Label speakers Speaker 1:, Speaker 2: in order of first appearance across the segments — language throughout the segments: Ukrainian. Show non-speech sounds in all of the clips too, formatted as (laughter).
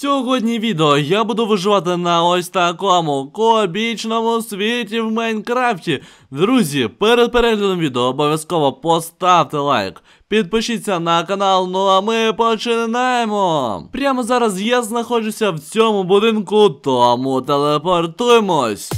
Speaker 1: Сьогодні відео я буду виживати на ось такому кобічному світі в Майнкрафті. Друзі, перед переглядом відео обов'язково поставте лайк. Підпишіться на канал, ну а ми починаємо. Прямо зараз я знаходжуся в цьому будинку, тому телепортуємось.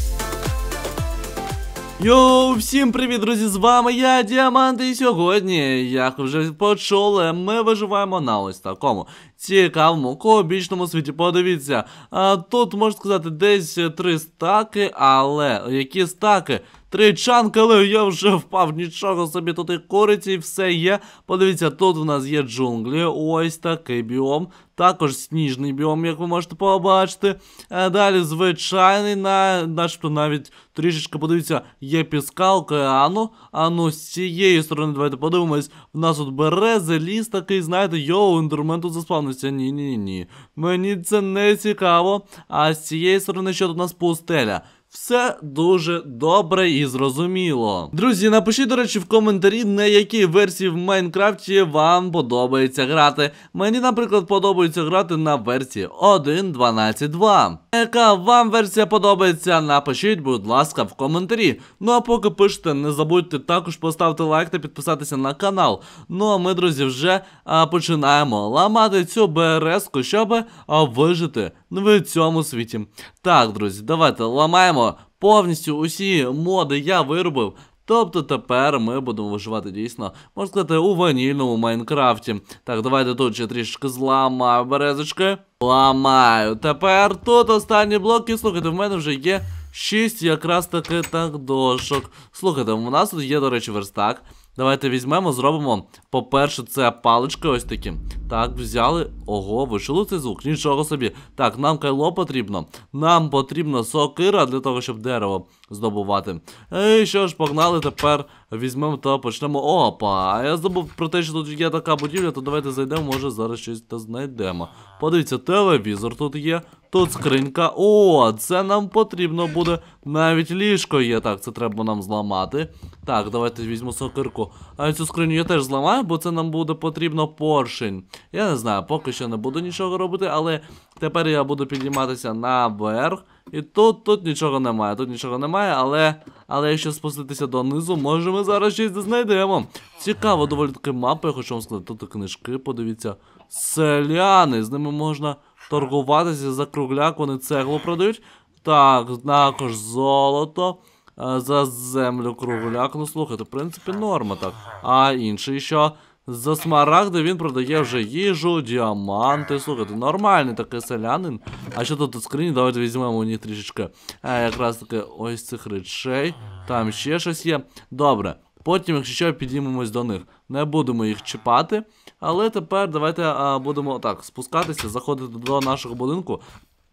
Speaker 1: Йоу, всім привіт, друзі! З вами я, Діамант, і сьогодні, як вже почули, ми виживаємо на ось такому цікавому кобічному світі. Подивіться, а, тут можна сказати десь три стаки, але які стаки? Три але я вже впав, нічого собі тут і куриці, і все є. Подивіться, тут в нас є джунглі, ось такий біом. Також сніжний біом, як ви можете побачити. Е, далі звичайний, на, начебто навіть трішечки, подивіться, є піска океану. А ну з цієї сторони, давайте подивимось, в нас тут берези, ліс такий, знаєте, йоу, ендермен тут заспавнився. Ні-ні ні. Мені це не цікаво. А з цієї сторони, що тут у нас пустеля. Все дуже добре і зрозуміло. Друзі, напишіть, до речі, в коментарі, на якій версії в Майнкрафті вам подобається грати. Мені, наприклад, подобається грати на версії 1.12.2. Яка вам версія подобається, напишіть, будь ласка, в коментарі. Ну а поки пишете, не забудьте також поставити лайк та підписатися на канал. Ну а ми, друзі, вже а, починаємо ламати цю березку, щоб а, вижити. Ну, в цьому світі. Так, друзі, давайте ламаємо повністю усі моди я виробив. Тобто тепер ми будемо виживати дійсно, можна сказати, у ванільному Майнкрафті. Так, давайте тут ще трішки зламаю березочки. Ламаю. Тепер тут останні блоки. Слухайте, в мене вже є 6 якраз таки так дошок. Слухайте, у нас тут є, до речі, верстак. Давайте візьмемо, зробимо. По-перше, це палички ось такі. Так, взяли. Ого, вишили цей звук. Нічого собі. Так, нам кайло потрібно. Нам потрібна сокира для того, щоб дерево здобувати. Е, і що ж, погнали, тепер візьмемо та почнемо. Опа! А я забув про те, що тут є така будівля, то давайте зайдемо, може зараз щось та знайдемо. Подивіться, телевізор тут є. Тут скринька. О, це нам потрібно буде. Навіть ліжко є. Так, це треба нам зламати. Так, давайте візьму сокирку. А цю скриню я теж зламаю, бо це нам буде потрібно поршень. Я не знаю, поки що не буду нічого робити, але тепер я буду підніматися наверх. І тут тут нічого немає, тут нічого немає, але Але якщо спуститися донизу, може ми зараз щось знайдемо. Цікаво, доволі таки мапа, я хочу вам сказати, тут книжки, подивіться. Селяни, з ними можна торгуватися за кругляк, вони цеглу продають. Так, також золото. Е, за землю кругляк. Ну слухайте, в принципі, норма так. А інший що? За смарагди він продає вже їжу, діаманти. Слухайте, нормальний такий селянин. А що тут у скрині? Давайте візьмемо у них трішечки е, якраз таки ось цих речей. Там ще щось є. Добре. Потім, якщо що, підіймемось до них. Не будемо їх чіпати. Але тепер давайте а, е, будемо так спускатися, заходити до нашого будинку,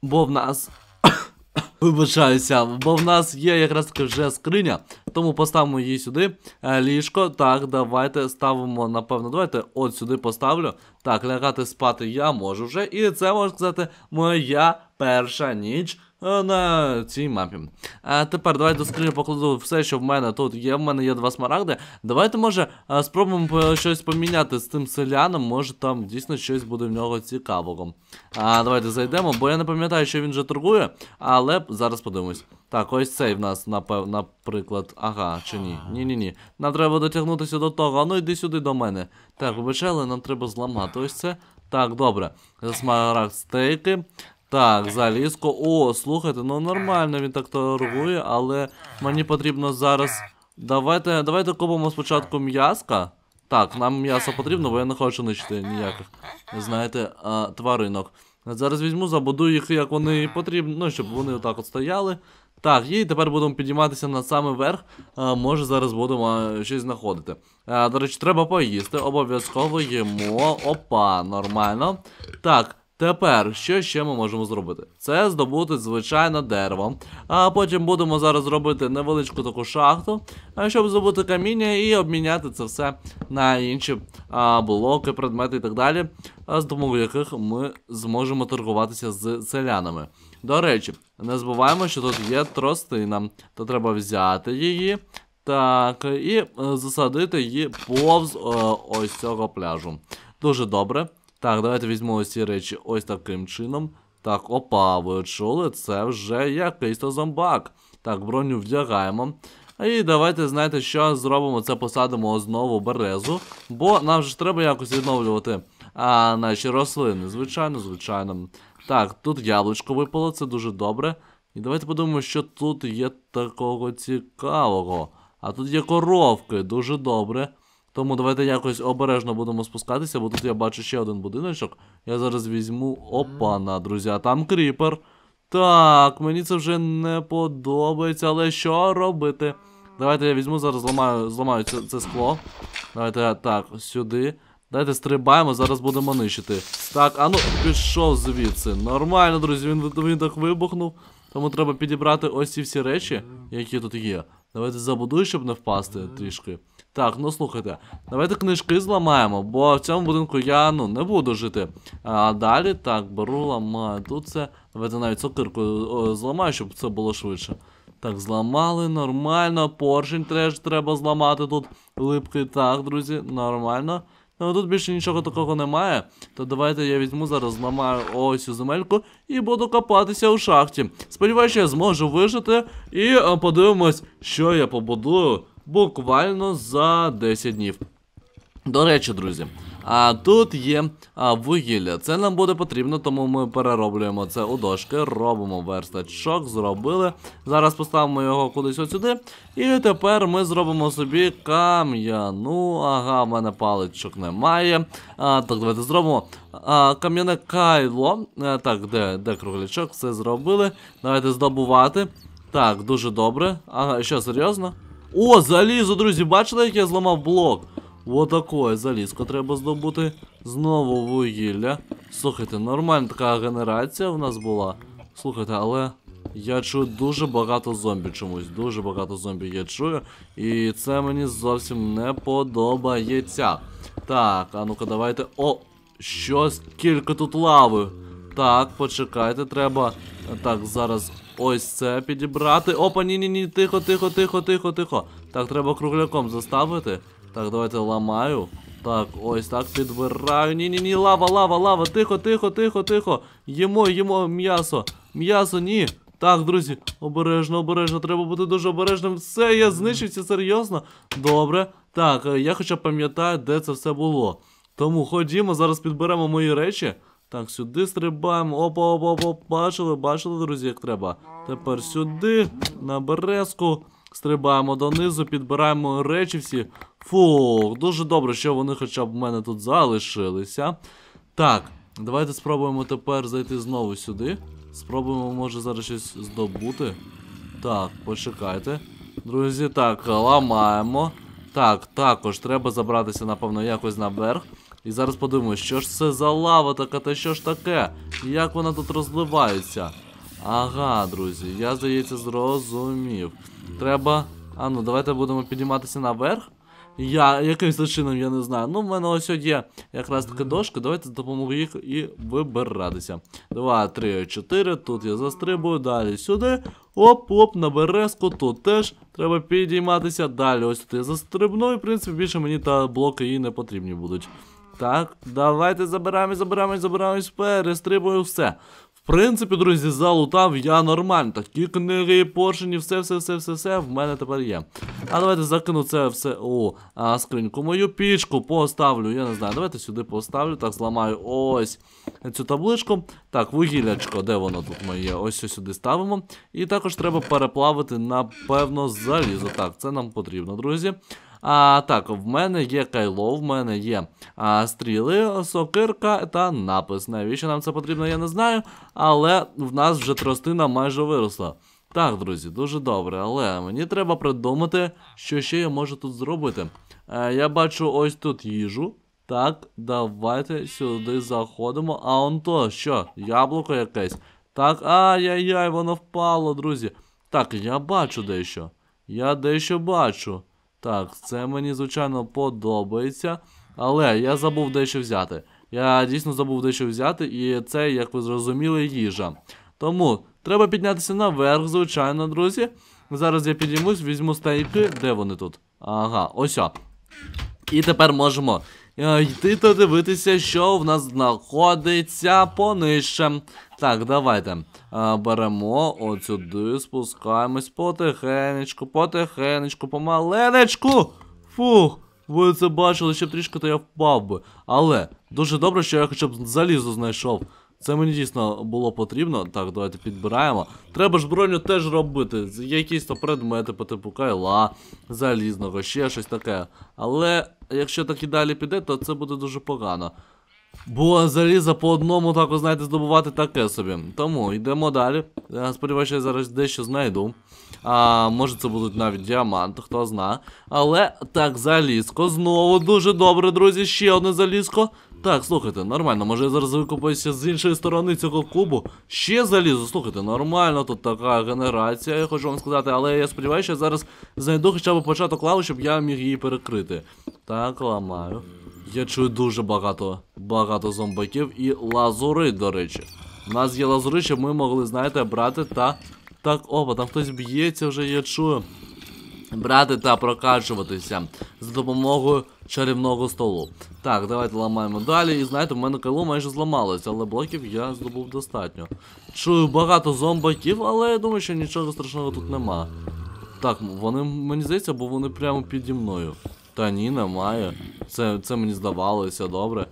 Speaker 1: бо в нас. (coughs) Вибачаюся, бо в нас є якраз таки вже скриня, тому поставимо її сюди. Е, ліжко. Так, давайте ставимо, напевно, давайте от сюди поставлю. Так, лягати спати я можу вже. І це можна сказати, моя перша ніч. Е, на цій мапі. А тепер давайте до скрині покладу все, що в мене тут є. В мене є два смарагди. Давайте, може, е, спробуємо щось поміняти з тим селяном. Може там дійсно щось буде в нього цікавого. А давайте зайдемо, бо я не пам'ятаю, що він вже торгує, але зараз подивимось. Так, ось цей в нас, напев... наприклад, ага, чи ні? Ні-ні-ні. Нам треба дотягнутися до того, ану, йди сюди до мене. Так, вибачай, але нам треба зламати ось це. Так, добре. Смарагд стейки. Так, залізко. О, слухайте, ну нормально він так торгує, але мені потрібно зараз. Давайте давайте купимо спочатку м'язка. Так, нам м'ясо потрібно, бо я не хочу нищити ніяких, знаєте, тваринок. Зараз візьму, забудую їх, як вони потрібні, ну, щоб вони отак от стояли. Так, і тепер будемо підійматися на самий верх. А, Може, зараз будемо щось знаходити. А, До речі, треба поїсти. Обов'язково їмо. Опа, нормально. Так, Тепер, що ще ми можемо зробити? Це здобути звичайне дерево. А потім будемо зараз робити невеличку таку шахту, щоб здобути каміння і обміняти це все на інші а, блоки, предмети і так далі, з допомогою яких ми зможемо торгуватися з селянами. До речі, не забуваємо, що тут є тростина, то треба взяти її. Так, і е, засадити її повз о, е, ось цього пляжу. Дуже добре. Так, давайте візьмемо ось ці речі ось таким чином. Так, опа, ви чули, це вже якийсь то зомбак. Так, броню вдягаємо. І давайте, знаєте, що зробимо? Це посадимо знову березу, бо нам ж треба якось відновлювати а, наші рослини. Звичайно, звичайно. Так, тут яблучко випало, це дуже добре. І давайте подумаємо, що тут є такого цікавого. А тут є коровки, дуже добре. Тому давайте якось обережно будемо спускатися, бо тут я бачу ще один будиночок. Я зараз візьму. Опана, друзі, а там кріпер. Так, мені це вже не подобається, але що робити? Давайте я візьму, зараз зламаю зламаю це, це скло. Давайте так, сюди. Давайте стрибаємо, зараз будемо нищити. Так, а ну, пішов звідси. Нормально, друзі, він він так вибухнув. Тому треба підібрати ось ці всі речі, які тут є. Давайте забудую, щоб не впасти трішки. Так, ну слухайте, давайте книжки зламаємо, бо в цьому будинку я ну, не буду жити. А далі так, беру, ламаю. Тут це. Давайте навіть сокирку зламаю, щоб це було швидше. Так, зламали, нормально. Поршень теж треба зламати тут. Липкий, так, друзі, нормально. Ну тут більше нічого такого немає. То давайте я візьму зараз, зламаю ось цю земельку і буду копатися у шахті. Сподіваюся, я зможу вижити і е, подивимось, що я побудую буквально за 10 днів. До речі, друзі. А тут є а, вугілля. Це нам буде потрібно, тому ми перероблюємо це у дошки. Робимо верстачок, зробили. Зараз поставимо його кудись от І тепер ми зробимо собі кам'яну. Ага, в мене паличок немає. А, Так, давайте зробимо а, кам'яне кайло. А, е, так, де де круглячок? Все зробили. Давайте здобувати. Так, дуже добре. Ага, що серйозно? О, залізо, друзі, бачили, як я зламав блок? Отакое залізко треба здобути. Знову вугілля. Слухайте, нормальна така генерація в нас була. Слухайте, але я чую дуже багато зомбі чомусь. Дуже багато зомбі я чую. І це мені зовсім не подобається. Так, а ну-ка, давайте. О! Щось кілька тут лави. Так, почекайте, треба. Так, зараз Ось це підібрати. Опа, ні, ні, ні, тихо, тихо, тихо, тихо, тихо. Так, треба кругляком заставити. Так, давайте ламаю. Так, ось так підбираю. Ні-ні ні, лава, лава, лава. Тихо, тихо, тихо, тихо. Їмо, їмо м'ясо. М'ясо, ні. Так, друзі, обережно, обережно, треба бути дуже обережним. Все, я знищився, серйозно. Добре. Так, е, я хоча пам'ятаю, де це все було. Тому ходімо, зараз підберемо мої речі. Так, сюди стрибаємо. Опа, опа, опа, бачили, бачили, друзі, як треба. Тепер сюди, на березку. Стрибаємо донизу, підбираємо речі всі. Фух, дуже добре, що вони хоча б в мене тут залишилися. Так, давайте спробуємо тепер зайти знову сюди. Спробуємо, може, зараз щось здобути. Так, почекайте. Друзі, так, ламаємо. Так, також треба забратися, напевно, якось наверх. І зараз подивимось, що ж це за лава така, та що ж таке? Як вона тут розливається? Ага, друзі, я здається, зрозумів. Треба. А ну, давайте будемо підійматися наверх. Я якимсь чином, я не знаю. Ну, в мене ось є якраз така дошка. Давайте допомогу їх і вибиратися. Два, три, чотири. Тут я застрибую, далі сюди. Оп-оп, на березку. Тут теж треба підійматися. Далі ось тут я застрибну, і в принципі більше мені та блоки і не потрібні будуть. Так, давайте забираємо, забираємось, забираємось, перестрибую все. В принципі, друзі, залутав я нормально. Такі книги, і поршені, все-все-все-все-все в мене тепер є. А давайте закину це все у а, скриньку. Мою пічку поставлю, я не знаю, давайте сюди поставлю, так, зламаю ось цю табличку. Так, вугілячко, де воно тут моє? Ось ось сюди ставимо. І також треба переплавити, напевно, залізо. Так, це нам потрібно, друзі. А так, в мене є кайло, в мене є а, стріли, сокирка та напис. Навіщо нам це потрібно, я не знаю. Але в нас вже тростина майже виросла. Так, друзі, дуже добре, але мені треба придумати, що ще я можу тут зробити. Е, я бачу ось тут їжу. Так, давайте сюди заходимо. А он то, що? Яблуко якесь. Так, ай-яй-яй, воно впало, друзі. Так, я бачу дещо. Я дещо бачу. Так, це мені, звичайно, подобається. Але я забув дещо взяти. Я дійсно забув дещо взяти, і це, як ви зрозуміли, їжа. Тому треба піднятися наверх, звичайно, друзі. Зараз я підіймусь, візьму стейки. Де вони тут? Ага, ось. І тепер можемо е, йти та дивитися, що в нас знаходиться понижче. Так, давайте. Е, беремо оцюди, спускаємось потихенечку, потихенечку, помаленечку. Фух, ви це бачили, ще трішки, то я впав би. Але дуже добре, що я хоча б залізо знайшов. Це мені дійсно було потрібно. Так, давайте підбираємо. Треба ж броню теж робити. Якісь то предмети по типу кайла, залізного, ще щось таке. Але якщо так і далі піде, то це буде дуже погано. Бо заліза по одному так, знаєте, здобувати таке собі. Тому йдемо далі. Я сподіваюся, я зараз дещо знайду. А, Може це будуть навіть діаманти, хто зна. Але так, залізко. Знову дуже добре, друзі. Ще одне залізко. Так, слухайте, нормально, може я зараз викопаюся з іншої сторони цього кубу. Ще залізо, слухайте, нормально, тут така генерація, я хочу вам сказати, але я сподіваюся, що я зараз знайду хоча б початок лави, щоб я міг її перекрити. Так, ламаю. Я чую дуже багато багато зомбаків і лазури, до речі. У нас є лазури, щоб ми могли, знаєте, брати та так, опа, там хтось б'ється вже, я чую. Брати та прокачуватися за допомогою чарівного столу. Так, давайте ламаємо далі. І знаєте, в мене кайло майже зламалося, але блоків я здобув достатньо. Чую багато зомбаків, але я думаю, що нічого страшного тут нема. Так, вони мені здається, бо вони прямо піді мною. Та ні, немає. Це це мені здавалося, добре.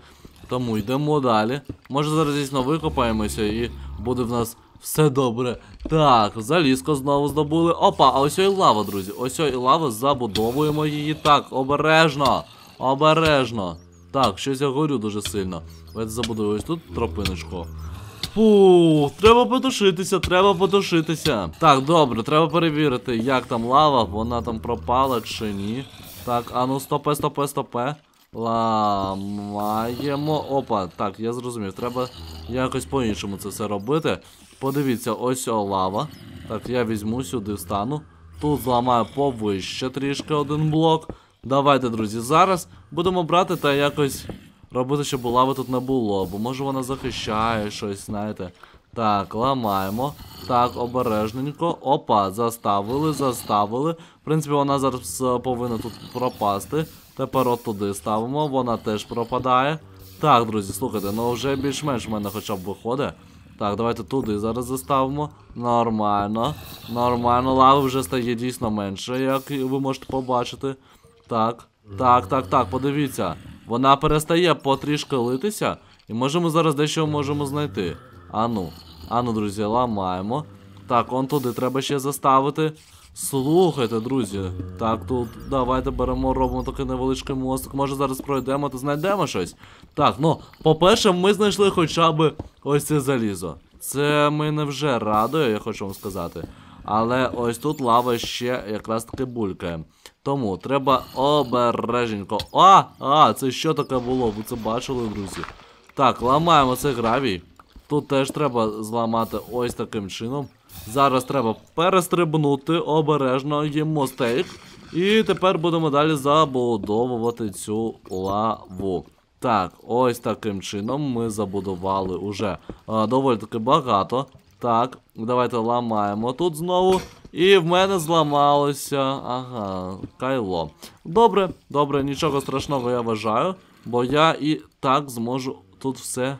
Speaker 1: Тому йдемо далі. Може зараз дійсно викопаємося і буде в нас все добре. Так, залізко знову здобули. Опа, а ось і лава, друзі. Ось і лава, забудовуємо її. Так, обережно. Обережно. Так, щось я горю дуже сильно. Давайте забудовую ось тут тропиночку. Фух. треба потушитися, треба потушитися. Так, добре, треба перевірити, як там лава, вона там пропала чи ні. Так, а ну стопе, стопе, стопе. Ламаємо. Опа, так, я зрозумів. Треба якось по-іншому це все робити. Подивіться, ось о, лава. Так, я візьму сюди, встану. Тут зламаю повище трішки один блок. Давайте, друзі, зараз будемо брати та якось робити, щоб лави тут не було. Бо може вона захищає щось, знаєте. Так, ламаємо. Так, обережненько. Опа, заставили, заставили. В принципі, вона зараз повинна тут пропасти. Тепер от туди ставимо, вона теж пропадає. Так, друзі, слухайте, ну вже більш-менш в мене хоча б виходить. Так, давайте туди зараз заставимо. Нормально. Нормально, лави вже стає дійсно менше, як ви можете побачити. Так, так, так, так, подивіться. Вона перестає потрішки литися. І можемо зараз дещо можемо знайти. Ану, ану, друзі, ламаємо. Так, он туди треба ще заставити. Слухайте, друзі. Так, тут давайте беремо, робимо такий невеличкий мостик. Може зараз пройдемо та знайдемо щось. Так, ну, по-перше, ми знайшли хоча б ось це залізо. Це мене вже радує, я хочу вам сказати. Але ось тут лава ще якраз таки булькає. Тому треба обереженько. А! А, це що таке було? Ви це бачили, друзі? Так, ламаємо цей гравій. Тут теж треба зламати ось таким чином. Зараз треба перестрибнути обережно їм стейк. І тепер будемо далі забудовувати цю лаву. Так, ось таким чином ми забудували уже е, доволі таки багато. Так, давайте ламаємо тут знову. І в мене зламалося. Ага, кайло. Добре, добре, нічого страшного я вважаю. Бо я і так зможу тут все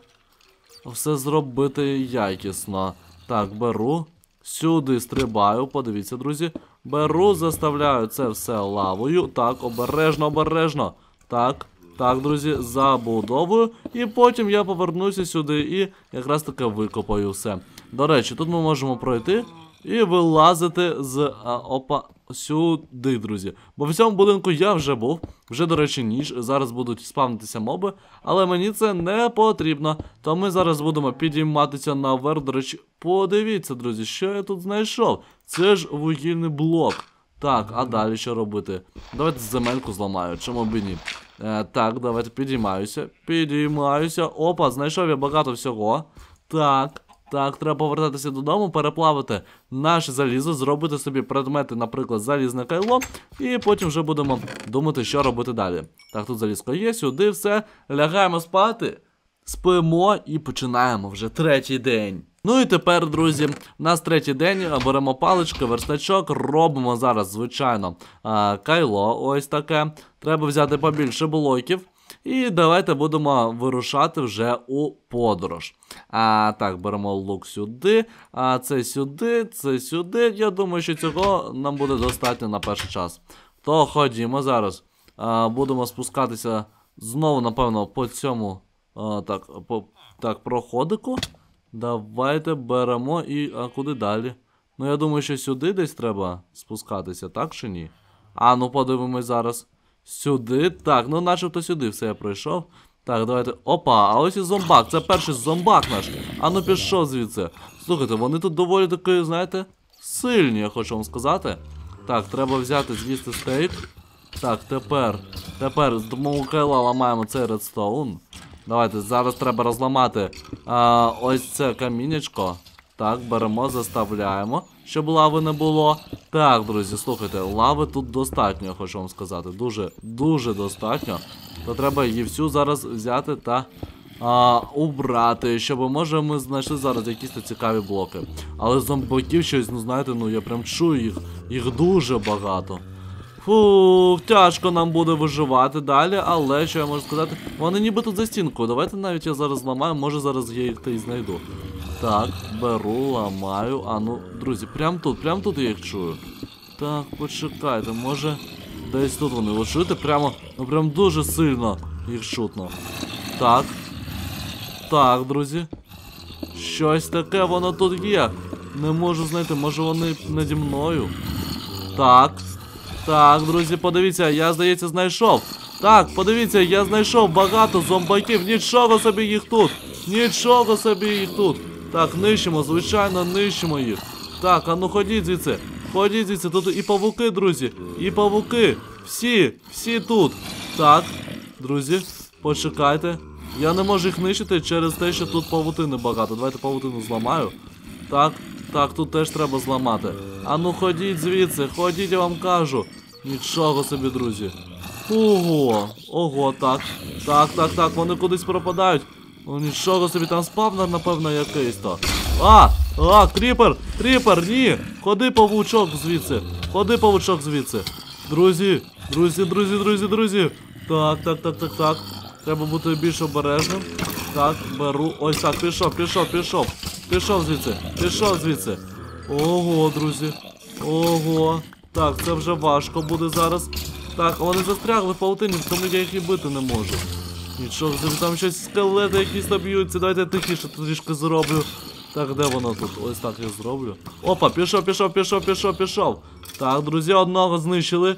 Speaker 1: все зробити якісно. Так, беру. Сюди стрибаю, подивіться, друзі. Беру, заставляю це все лавою. Так, обережно, обережно. Так, так, друзі, забудовую. І потім я повернуся сюди і якраз таки викопаю все. До речі, тут ми можемо пройти і вилазити з а, е, опа сюди, друзі. Бо в цьому будинку я вже був, вже, до речі, ніж. Зараз будуть спавнитися моби, але мені це не потрібно. То ми зараз будемо підійматися наверх. До речі, подивіться, друзі, що я тут знайшов. Це ж вугільний блок. Так, а далі що робити? Давайте земельку зламаю, чому б і ні. Е, Так, давайте підіймаюся. Підіймаюся. Опа, знайшов я багато всього. Так. Так, треба повертатися додому, переплавити наше залізо, зробити собі предмети, наприклад, залізне кайло, і потім вже будемо думати, що робити далі. Так, тут залізко є, сюди все. Лягаємо спати, спимо і починаємо вже третій день. Ну і тепер, друзі, у нас третій день е, беремо палички, верстачок, робимо зараз, звичайно, е, кайло. Ось таке. Треба взяти побільше блоків. І давайте будемо вирушати вже у подорож. А так, беремо лук сюди, а це сюди, це сюди. Я думаю, що цього нам буде достатньо на перший час. То ходімо зараз. А, Будемо спускатися знову, напевно, по цьому а, так, по, так, проходику. Давайте беремо і а куди далі? Ну, я думаю, що сюди десь треба спускатися, так чи ні? А ну подивимось зараз. Сюди. Так, ну начебто сюди все я пройшов. Так, давайте. Опа, а ось і зомбак. Це перший зомбак наш. А ну пішов звідси. Слухайте, вони тут доволі такі, знаєте, сильні, я хочу вам сказати. Так, треба взяти, звісти стейк. Так, тепер. Тепер з Моукайла ламаємо цей редстоун. Давайте, зараз треба розламати а, ось це камінечко. Так, беремо, заставляємо, щоб лави не було. Так, друзі, слухайте, лави тут достатньо, хочу вам сказати. Дуже-дуже достатньо. То треба її всю зараз взяти та а, Убрати, щоб може ми знайшли зараз якісь цікаві блоки. Але зомбаків щось, ну знаєте, ну я прям чую їх. Їх дуже багато. Фу, тяжко нам буде виживати далі, але що я можу сказати? Вони ніби тут за стінкою. Давайте навіть я зараз ламаю, може зараз я їх та і знайду. Так, беру, ламаю. А ну, друзі, прям тут, прям тут я їх чую. Так, почекайте, може. Десь тут вони ви чуєте? прямо, ну прям дуже сильно їх шутно. Так. Так, друзі. Щось таке воно тут є. Не можу знайти, може вони наді мною. Так. Так, друзі, подивіться, я, здається, знайшов. Так, подивіться, я знайшов багато зомбаків. Нічого собі їх тут. Нічого собі їх тут. Так, нищимо, звичайно, нищимо їх. Так, а ну ходіть звідси. Ходіть звідси, тут і павуки, друзі. І павуки. Всі, всі тут. Так, друзі, почекайте. Я не можу їх нищити через те, що тут павутини багато. Давайте павутину зламаю. Так, так, тут теж треба зламати. Ану ходіть звідси, ходіть, я вам кажу. Нічого собі, друзі. Ого, ого, так. Так, так, так, вони кудись пропадають. Ну нічого собі, там спавнер, напевно, якийсь то. А! А, кріпер! Кріпер, ні! Ходи павучок звідси! Ходи павучок звідси! Друзі, друзі, друзі, друзі, друзі! Так, так, так, так, так. Треба бути більш обережним. Так, беру. Ось так, пішов, пішов, пішов. Пішов звідси, пішов звідси. Ого, друзі. Ого. Так, це вже важко буде зараз. Так, вони застрягли в паутині, тому я їх і бити не можу. Нічого, там щось скелети якісь наб'ються. Давайте я тихіше трішки зроблю. Так, де воно тут? Ось так я зроблю. Опа, пішов, пішов, пішов, пішов, пішов. Так, друзі, одного знищили.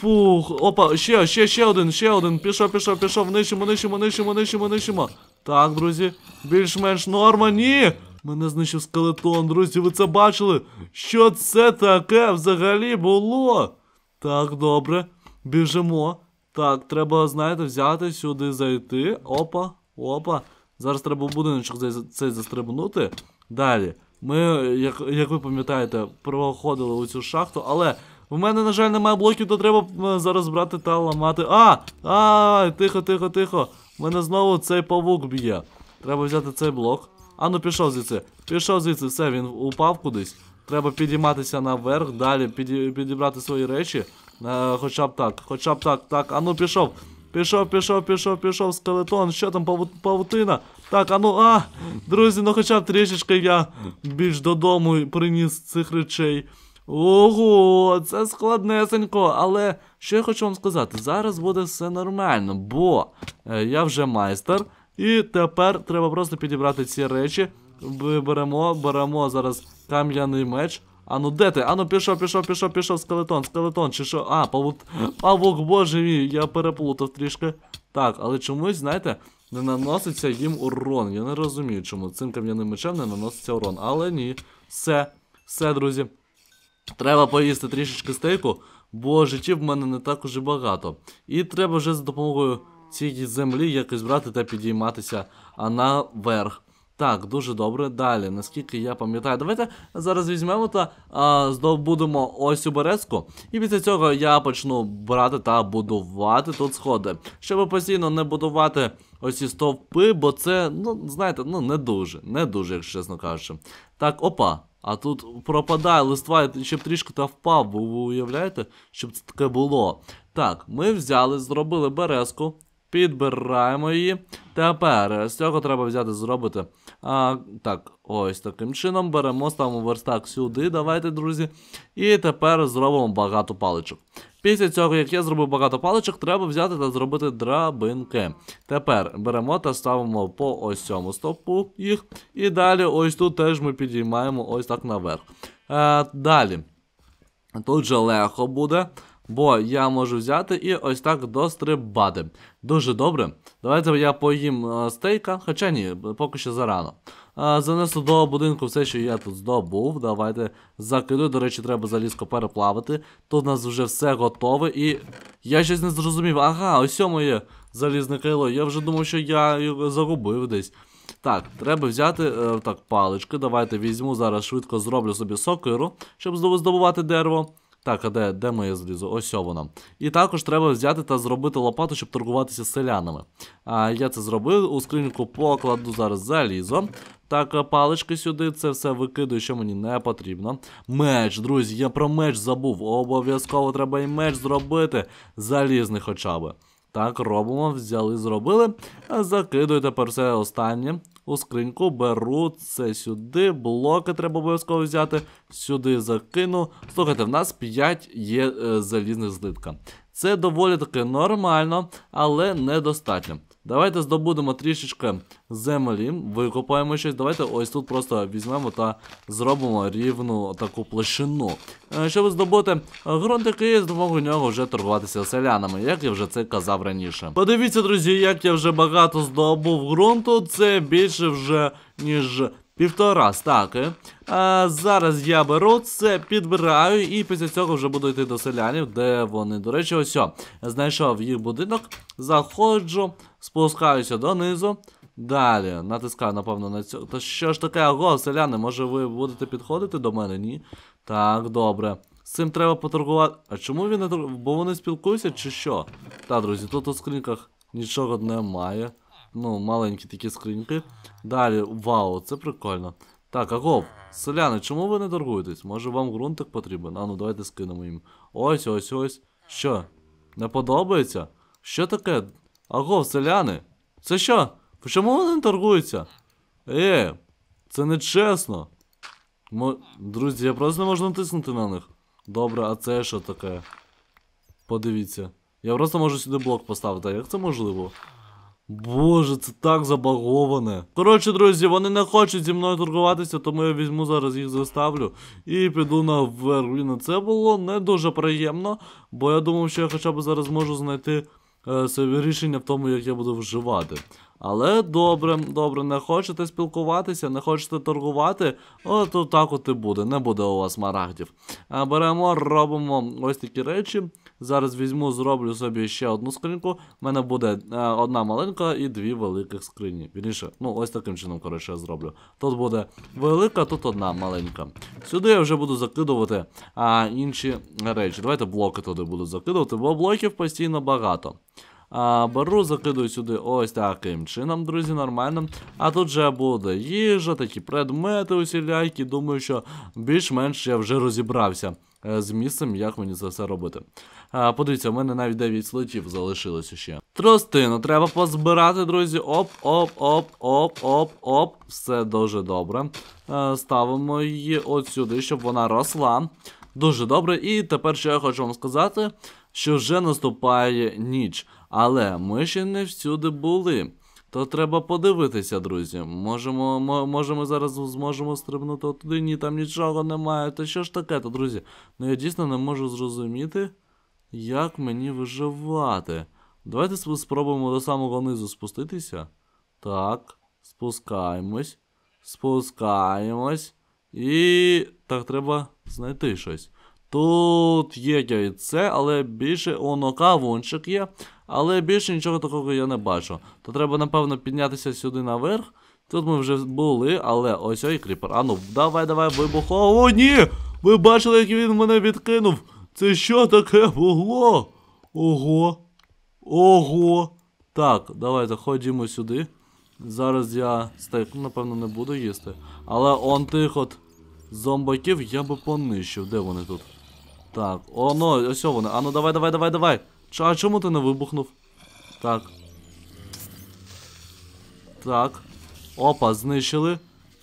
Speaker 1: Фух, опа, ще, ще, ще один, ще один. Пішов, пішов, пішов. Нищимо, нищимо, нищимо, нищимо, нищимо. Так, друзі. Більш-менш норма. Ні. Мене знищив скелетон, друзі, ви це бачили? Що це таке взагалі було? Так, добре. Біжимо. Так, треба, знаєте, взяти сюди зайти. Опа, опа. Зараз треба будиночок цей застрибнути. Далі. Ми, як як ви пам'ятаєте, проходили у цю шахту, але в мене, на жаль, немає блоків, то треба зараз брати та ламати. А! А! Тихо, тихо, тихо. Мене знову цей павук б'є. Треба взяти цей блок. Ану, пішов звідси. Пішов звідси, все, він упав кудись. Треба підійматися наверх, далі підібрати свої речі. Е, хоча б так, хоча б так, так, ану пішов. Пішов, пішов, пішов, пішов, скелетон, що там, павутина. Так, ану, а! Друзі, ну хоча б трішечки я більш додому приніс цих речей. Ого, це складнесенько. Але що я хочу вам сказати, зараз буде все нормально, бо е, я вже майстер. І тепер треба просто підібрати ці речі. Беремо, беремо зараз кам'яний меч. Ану, де ти? Ану, пішов, пішов, пішов, пішов, скелетон, скелетон, чи що. А, павут. Павук, боже мій, я переплутав трішки. Так, але чомусь, знаєте, не наноситься їм урон. Я не розумію, чому цим кам'яним мечем не наноситься урон. Але ні. Все, все, друзі. Треба поїсти трішечки стейку, бо життів в мене не так уже багато. І треба вже за допомогою цій землі якось брати та підійматися а наверх. Так, дуже добре. Далі, наскільки я пам'ятаю, давайте зараз візьмемо та а, здобудемо ось цю березку. І після цього я почну брати та будувати тут сходи. Щоб постійно не будувати ось стовпи, бо це, ну, знаєте, ну не дуже, не дуже, якщо чесно кажучи. Так, опа. А тут пропадає листва, щоб трішки та впав, бо ви уявляєте, щоб це таке було. Так, ми взяли, зробили березку. Підбираємо її. Тепер з цього треба взяти зробити. А, Так, ось таким чином беремо, ставимо верстак сюди. Давайте, друзі. І тепер зробимо багато паличок. Після цього, як я зробив багато паличок, треба взяти та зробити драбинки. Тепер беремо та ставимо по ось цьому стопу їх. І далі ось тут теж ми підіймаємо ось так наверх. Е, Далі. Тут же легко буде бо я можу взяти і ось так дострибати. Дуже добре. Давайте я поїм е, стейка, хоча ні, поки що зарано. Е, занесу до будинку все, що я тут здобув. Давайте закидую. До речі, треба залізко переплавити. Тут у нас вже все готове і. Я щось не зрозумів. Ага, ось моє залізне кило. Я вже думав, що я його загубив десь. Так, треба взяти е, так, палички. Давайте візьму зараз швидко зроблю собі сокиру, щоб здобувати дерево. Так, а де де моє залізо? Ось воно. І також треба взяти та зробити лопату, щоб торгуватися з селянами. А я це зробив. У скриньку покладу зараз залізо. Так, палички сюди, це все викидую, що мені не потрібно. Меч, друзі, я про меч забув. Обов'язково треба і меч зробити. Залізний хоча б. Так, робимо, взяли, зробили. Закидую тепер все останнє у скриньку, беру це сюди. Блоки треба обов'язково взяти. Сюди закину. Слухайте, в нас 5 є е, залізних злитка. Це доволі таки нормально, але недостатньо. Давайте здобудемо трішечки землі, викопаємо щось. Давайте ось тут просто візьмемо та зробимо рівну таку площину. Е, щоб здобути ґрунтики і з допомогою нього вже торгуватися селянами, як я вже це казав раніше. Подивіться, друзі, як я вже багато здобув ґрунту, це більше вже, ніж. Півтора стаки. А е, Зараз я беру це, підбираю, і після цього вже буду йти до селянів, де вони, до речі, ось. Знайшов їх будинок, заходжу, Спускаюся донизу. Далі натискаю, напевно, на цю. Та що ж таке, ого, селяни, може ви будете підходити до мене? Ні? Так, добре. З цим треба поторгувати. А чому він не торгує? Бо вони спілкуються чи що? Та, друзі, тут у скриньках нічого немає. Ну, маленькі такі скриньки. Далі, вау, це прикольно. Так, агов, селяни, чому ви не торгуєтесь? Може вам ґрунтик потрібен? А ну давайте скинемо їм. Ось ось ось. Що? Не подобається? Що таке? Аго, селяни, це що? Чому вони торгуються? Е, це не чесно. Мо... Друзі, я просто не можу натиснути на них. Добре, а це що таке? Подивіться. Я просто можу сюди блок поставити, а як це можливо? Боже, це так забаговане. Коротше, друзі, вони не хочуть зі мною торгуватися, тому я візьму зараз їх заставлю і піду на Блін, ну це було не дуже приємно, бо я думав, що я хоча б зараз можу знайти своє е, рішення в тому, як я буду вживати. Але добре, добре, не хочете спілкуватися, не хочете торгувати, от, от так от і буде. Не буде у вас марагдів. Е, беремо, робимо ось такі речі. Зараз візьму, зроблю собі ще одну скриньку. У мене буде е, одна маленька і дві великих скрині. Вірніше, ну ось таким чином, коротше, я зроблю. Тут буде велика, тут одна маленька. Сюди я вже буду закидувати а, інші речі. Давайте блоки туди буду закидувати, бо блоків постійно багато. А, Беру, закидую сюди ось таким чином, друзі, нормально. А тут вже буде їжа, такі предмети усілякі. Думаю, що більш-менш я вже розібрався Е, з місцем, як мені це все робити. А, Подивіться, у мене навіть 9 слотів залишилося ще. Тростину треба позбирати, друзі. Оп-оп-оп-оп-оп-оп. Все дуже добре. А, е, ставимо її от сюди, щоб вона росла. Дуже добре. І тепер що я хочу вам сказати, що вже наступає ніч. Але ми ще не всюди були. То треба подивитися, друзі. Можемо можемо зараз зможемо стрибнути туди, ні, там нічого немає. Та що ж таке, то, друзі? Ну я дійсно не можу зрозуміти, як мені виживати. Давайте спробуємо до самого низу спуститися. Так, спускаємось. Спускаємось. І. Так, треба знайти щось. Тут є яйце, але більше оно кавунчик є. Але більше нічого такого я не бачу. То треба, напевно, піднятися сюди наверх. Тут ми вже були, але ось ой кріпер. А ну, давай, давай, вибухово. О, ні! Ви бачили, як він мене відкинув. Це що таке було? Ого. Ого. Так, давай ходімо сюди. Зараз я стейк, напевно, не буду їсти. Але он тих от зомбаків я би понищив. Де вони тут? Так, оно, ось вони. Ану, давай, давай, давай, давай а чому ти не вибухнув? Так. Так. Опа, знищили.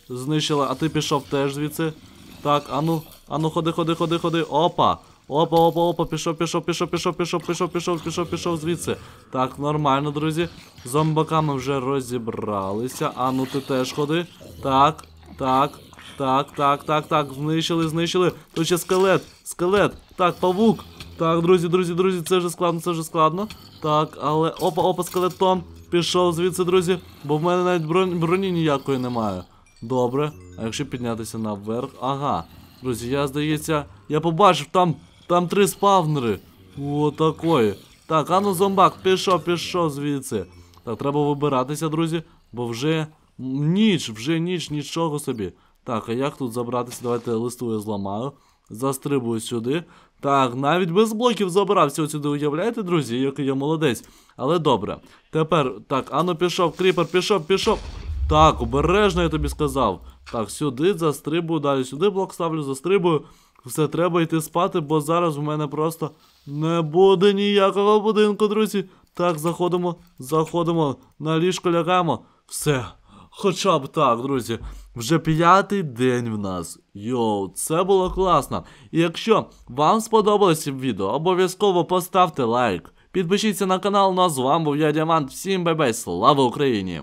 Speaker 1: Знищили, а ти пішов теж звідси. Так, ану, ану, ходи, ходи, ходи, ходи. Опа. Опа, опа, опа, пішов, пішов, пішов, пішов, пішов, пішов, пішов, пішов, пішов звідси. Так, нормально, друзі. зомбаками вже розібралися. Ану, ти теж ходи. Так, так, так, так, так, так. Знищили, знищили. Тут ще скелет, скелет. Так, павук. Так, друзі, друзі, друзі, це вже складно, це вже складно. Так, але опа-опа, скелетон. Пішов звідси, друзі, бо в мене навіть броні, броні ніякої немає. Добре. А якщо піднятися наверх. Ага. Друзі, я здається, я побачив, там там три спавнери. Отакої. Так, ану зомбак, пішов, пішов звідси. Так, треба вибиратися, друзі, бо вже ніч, вже ніч, нічого собі. Так, а як тут забратися? Давайте листу я зламаю. Застрибую сюди. Так, навіть без блоків забирався отсюди, уявляєте, друзі, який я молодець. Але добре. Тепер, так, ану пішов, кріпер, пішов, пішов. Так, обережно я тобі сказав. Так, сюди застрибую, далі сюди блок ставлю, застрибую. Все, треба йти спати, бо зараз в мене просто не буде ніякого будинку, друзі. Так, заходимо, заходимо, на ліжко лягаємо. Все. Хоча б так, друзі. Вже п'ятий день в нас. Йоу, це було класно. І якщо вам сподобалося відео, обов'язково поставте лайк. Підпишіться на канал, ну а з вами був я Діамант. Всім бай-бай, слава Україні!